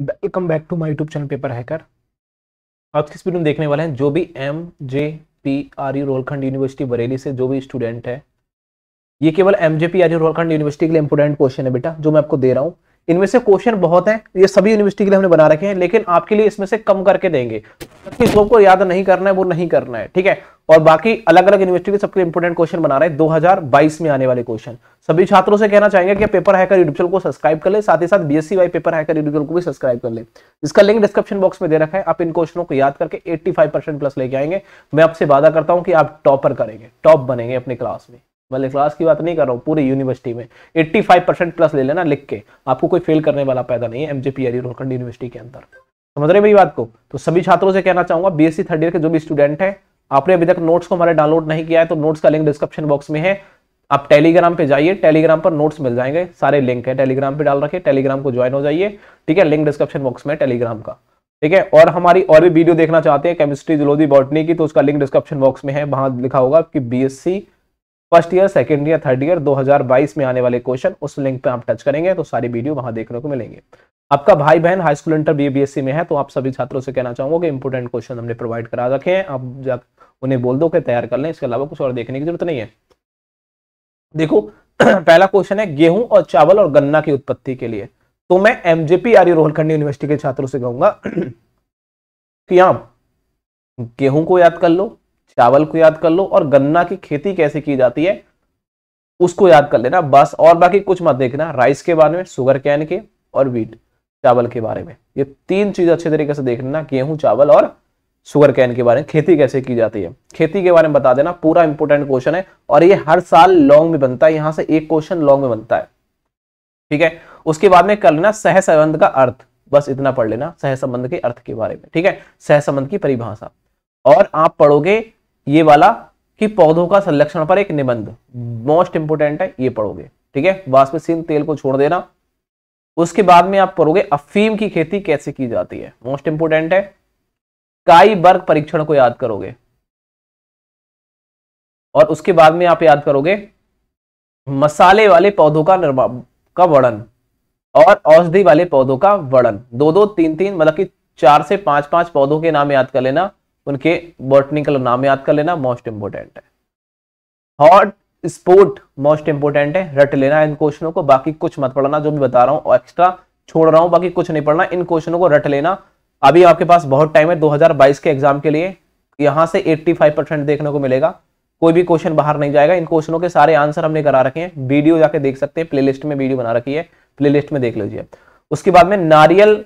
welcome back to my YouTube channel paper hacker आज की speed video में देखने वाले हैं जो भी M J P R U Rohilkhand university Bareilly से जो भी स्टूडेंट है ये केवल M J P R U Rohilkhand university के लिए इंपोर्टेंट क्वेश्चन है बेटा जो मैं आपको दे रहा हूँ इनमें से क्वेश्चन बहुत हैं ये सभी यूनिवर्सिटी के लिए हमने बना रखे हैं लेकिन आपके लिए इसमें से कम करके देंगे सबको याद नहीं करना है वो नहीं करना है ठीक है और बाकी अलग अलग यूनिवर्सिटी के सबके इंपोर्टेंट क्वेश्चन बना रहे हैं 2022 में आने वाले क्वेश्चन सभी छात्रों से कहना चाहेंगे कि पेपर हैकर यूट्यूब चैनल को सब्सक्राइब कर ले साथ ही साथ BSc Y paper hacker YouTube channel को भी सब्सक्राइब कर ले इसका लिंक डिस्क्रिप्शन बॉक्स में दे रखा है आप इन क्वेश्चनों को याद करके फाइव परसेंट प्लस लेके आएंगे मैं आपसे वादा करता हूं कि आप टॉपर करेंगे टॉप बनेंगे अपने क्लास में वाले क्लास की बात नहीं कर रहा हूँ पूरी यूनिवर्सिटी में 85 परसेंट प्लस ले लेना लिख के आपको कोई फेल करने वाला पैदा नहीं है एम जे पी यूनिवर्सिटी के अंदर समझ रहे मेरी बात को तो सभी छात्रों से कहना चाहूंगा सी थर्ड ईयर के जो भी स्टूडेंट है आपने अभी तक नोट्स को हमारे डाउनलोड नहीं किया है तो नोट्स का लिंक डिस्क्रिप्शन बॉक्स में है आप टेलीग्राम पे जाइए टेलीग्राम पर नोट्स मिल जाएंगे सारे लिंक है टेलीग्राम पे डाल रखे टेलीग्राम को ज्वाइन हो जाइए ठीक है लिंक डिस्क्रिप्शन बॉक्स में टेलीग्राम का ठीक है और हमारी और भी वीडियो देखना चाहते हैं केमिस्ट्री जुलोजी बॉटनी की तो उसका लिंक डिस्क्रिप्शन बॉक्स में है वहां लिखा होगा कि B first year second year third year 2022 में आने वाले क्वेश्चन उस लिंक पे आप टच करेंगे तो सारी वीडियो वहां देखने को मिलेंगे आपका भाई बहन हाई स्कूल इंटर बीबीएससी में है तो आप सभी छात्रों से कहना चाहूंगा कि इंपोर्टेंट क्वेश्चन हमने प्रोवाइड करा रखे हैं आप जब उन्हें बोल दो कि तैयार कर लें इसके अलावा कुछ और देखने की जरूरत नहीं है देखो पहला क्वेश्चन है गेहूं और चावल और गन्ना की उत्पत्ति के लिए तो मैं एमजेपी आर्य रोहलखंड यूनिवर्सिटी के छात्रों से कहूंगा कि आप हाँ, गेहूं को याद कर लो चावल को याद कर लो और गन्ना की खेती कैसे की जाती है उसको याद कर लेना बस और बाकी कुछ मत देखना राइस के बारे में शुगर कैन के और वीट चावल के बारे में ये तीन चीज अच्छे तरीके से देख लेना गेहूं चावल और शुगर कैन के बारे में खेती कैसे की जाती है खेती के बारे में बता देना पूरा इंपोर्टेंट क्वेश्चन है और ये हर साल लॉन्ग में बनता है यहां से एक क्वेश्चन लॉन्ग में बनता है ठीक है उसके बाद में कर लेना सहसंबंध का अर्थ बस इतना पढ़ लेना सहसंबंध के अर्थ के बारे में ठीक है सहसंबंध की परिभाषा और आप पढ़ोगे ये वाला कि पौधों का संरक्षण पर एक निबंध मोस्ट इंपोर्टेंट है ये पढ़ोगे ठीक है वाष्पशील तेल को छोड़ देना उसके बाद में आप पढ़ोगे अफीम की खेती कैसे की जाती है मोस्ट इंपोर्टेंट है काई वर्ग परीक्षण को याद करोगे और उसके बाद में आप याद करोगे मसाले वाले पौधों का निर्माण का वर्णन और औषधि वाले पौधों का वर्णन दो दो तीन तीन मतलब कि चार से पांच पांच पौधों के नाम याद कर लेना उनके बॉटनिकल नाम याद कर लेना मोस्ट इंपोर्टेंट है हॉट स्पोर्ट मोस्ट इंपोर्टेंट है रट लेना इन क्वेश्चनों को बाकी कुछ मत पढ़ना जो भी बता रहा हूँ एक्स्ट्रा छोड़ रहा हूँ बाकी कुछ नहीं पढ़ना इन क्वेश्चनों को रट लेना अभी आपके पास बहुत टाइम है 2022 के एग्जाम के लिए यहाँ से 85 परसेंट देखने को मिलेगा कोई भी क्वेश्चन बाहर नहीं जाएगा इन क्वेश्चनों के सारे आंसर हमने करा रखे हैं वीडियो जाके देख सकते हैं प्लेलिस्ट में वीडियो बना रखी है प्लेलिस्ट में देख लीजिए उसके बाद में नारियल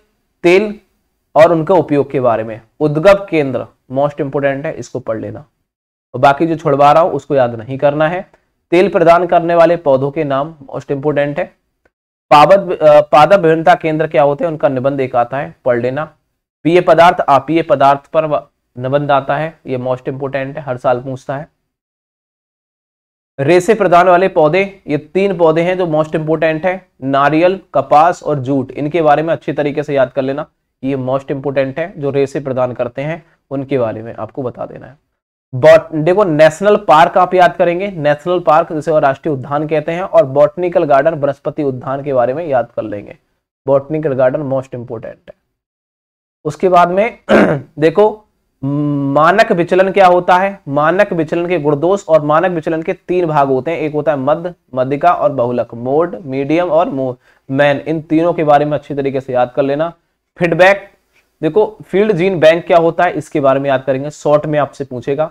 तेल और उनका उपयोग के बारे में उद्गम केंद्र मोस्ट इंपोर्टेंट है इसको पढ़ लेना और बाकी जो छुड़वा रहा हूं उसको याद नहीं करना है तेल प्रदान करने वाले पौधों के नाम मोस्ट इंपोर्टेंट है पावत पादप विभिन्नता केंद्र क्या होते हैं उनका निबंध एक आता है पढ़ लेना पीए पदार्थ आपीय पदार्थ पर निबंध आता है ये मोस्ट इंपोर्टेंट है हर साल पूछता है रेसे प्रदान वाले पौधे ये तीन पौधे हैं जो मोस्ट इंपोर्टेंट है नारियल कपास और जूट इनके बारे में अच्छी तरीके से याद कर लेना ये मोस्ट इंपोर्टेंट है जो रेसे प्रदान करते हैं उनके बारे में आपको बता देना है बॉट देखो नेशनल पार्क आप याद करेंगे नेशनल पार्क जिसे राष्ट्रीय उद्यान कहते हैं और बॉटनिकल गार्डन बृहस्पति उद्यान के बारे में याद कर लेंगे बॉटनिकल गार्डन मोस्ट इंपोर्टेंट है उसके बाद में देखो मानक विचलन क्या होता है मानक विचलन के गुणदोष और मानक विचलन के तीन भाग होते हैं एक होता है मध्य मध्यिका और बहुलक मोड मीडियम और मैन इन तीनों के बारे में अच्छी तरीके से याद कर लेना फीडबैक देखो फील्ड जीन बैंक क्या होता है इसके बारे में याद करेंगे शॉर्ट में आपसे पूछेगा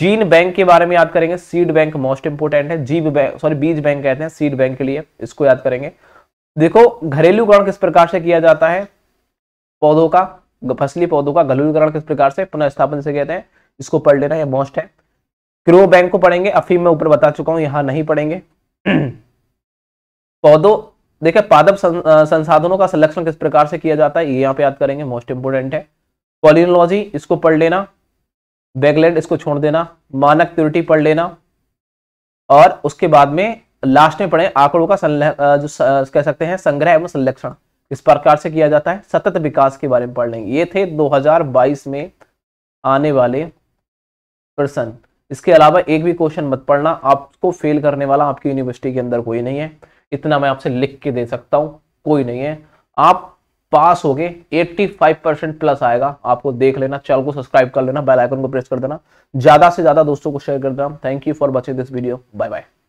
जीन बैंक के बारे में याद करेंगे सीड बैंक मोस्ट इंपोर्टेंट है जीव बैंक सॉरी बीज बैंक कहते हैं सीड बैंक के लिए इसको याद करेंगे देखो घरेलूकरण किस प्रकार से किया जाता है पौधों का फसली पौधों का घरेलूकरण किस प्रकार से पुनर्स्थापन से कहते हैं इसको पढ़ लेना है मोस्ट है क्रो बैंक को पढ़ेंगे अफीम में ऊपर बता चुका हूं यहां नहीं पढ़ेंगे पौधों देखिए पादप संसाधनों का संरक्षण किस प्रकार से किया जाता है ये यहाँ पे याद करेंगे मोस्ट इंपोर्टेंट है पॉलिनोलॉजी इसको पढ़ लेना बैकलैंड इसको छोड़ देना मानक त्रुटि पढ़ लेना और उसके बाद में लास्ट में पढ़े आंकड़ों का जो कह सकते हैं संग्रह एवं संरक्षण इस प्रकार से किया जाता है सतत विकास के बारे में पढ़ लेंगे ये थे 2022 में आने वाले प्रश्न इसके अलावा एक भी क्वेश्चन मत पढ़ना आपको फेल करने वाला आपकी यूनिवर्सिटी के अंदर कोई नहीं है इतना मैं आपसे लिख के दे सकता हूं कोई नहीं है आप पास हो गए फाइव परसेंट प्लस आएगा आपको देख लेना चैनल को सब्सक्राइब कर लेना बेल आइकन को प्रेस कर देना ज्यादा से ज्यादा दोस्तों को शेयर कर देना thank you for watching this video bye bye